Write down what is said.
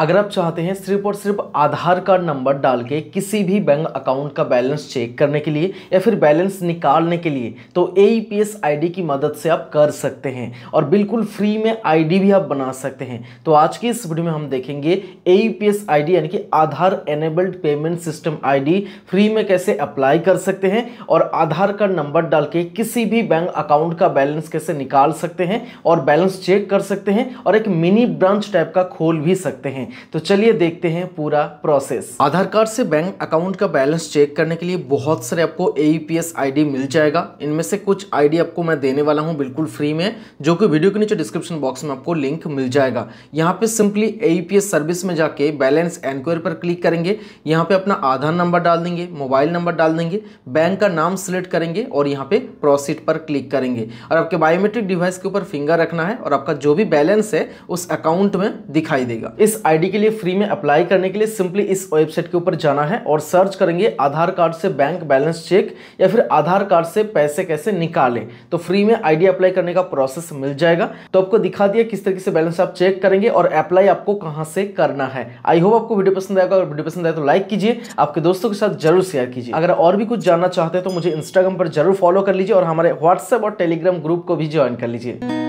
अगर आप चाहते हैं सिर्फ और सिर्फ आधार कार्ड नंबर डाल के किसी भी बैंक अकाउंट का बैलेंस चेक करने के लिए या फिर बैलेंस निकालने के लिए तो A P S I D की मदद से आप कर सकते हैं और बिल्कुल फ्री में आई डी भी आप बना सकते हैं तो आज की इस वीडियो में हम देखेंगे A P S I D यानी कि Aadhaar enabled payment system I D free में कैसे अप्लाई कर सकते हैं और आधार कार्ड नंबर डाल के किसी भी बैंक अकाउंट का बैलेंस कैसे निकाल सकते हैं और बैलेंस चेक कर सकते हैं और एक मिनी ब्रांच टाइप का खोल भी सकते हैं हैं तो चलिए देखते हैं पूरा प्रोसेस आधार कार्ड से बैंक अकाउंट का बैलेंस चेक करने के लिए बहुत सारे आपको ए पी e मिल जाएगा इनमें से कुछ आई आपको मैं देने वाला हूँ बिल्कुल फ्री में जो कि वीडियो के नीचे डिस्क्रिप्शन बॉक्स में आपको लिंक मिल जाएगा यहाँ पे सिंपली ए सर्विस में जाके बैलेंस एनक्वायरी पर क्लिक करेंगे यहाँ पे अपना आधार नंबर डाल देंगे मोबाइल नंबर डाल देंगे बैंक का नाम सिलेक्ट करेंगे और यहाँ पे प्रोसीड पर क्लिक करेंगे और आपके बायोमेट्रिक डिवाइस के ऊपर फिंगर रखना है और आपका जो भी बैलेंस है उस अकाउंट में दिखाई देगा इस आई आईडी के लिए फ्री में अप्लाई करने के लिए सिंपली इस वेबसाइट के ऊपर जाना है और सर्च करेंगे आधार कार्ड से बैंक बैलेंस चेक या फिर आधार कार्ड से पैसे कैसे निकालें तो फ्री में आईडी अप्लाई करने का प्रोसेस मिल जाएगा तो आपको दिखा दिया किस तरीके से बैलेंस आप चेक करेंगे और अप्लाई आपको कहाँ से करना है आई होप आपको वीडियो पसंद आएगा और वीडियो पसंद आए तो लाइक कीजिए आपके दोस्तों के साथ जरूर शेयर कीजिए अगर और भी कुछ जानना चाहते हैं तो मुझे इंस्टाग्राम पर जरूर फॉलो कर लीजिए और हमारे व्हाट्सएप और टेलीग्राम ग्रुप को भी ज्वाइन कर लीजिए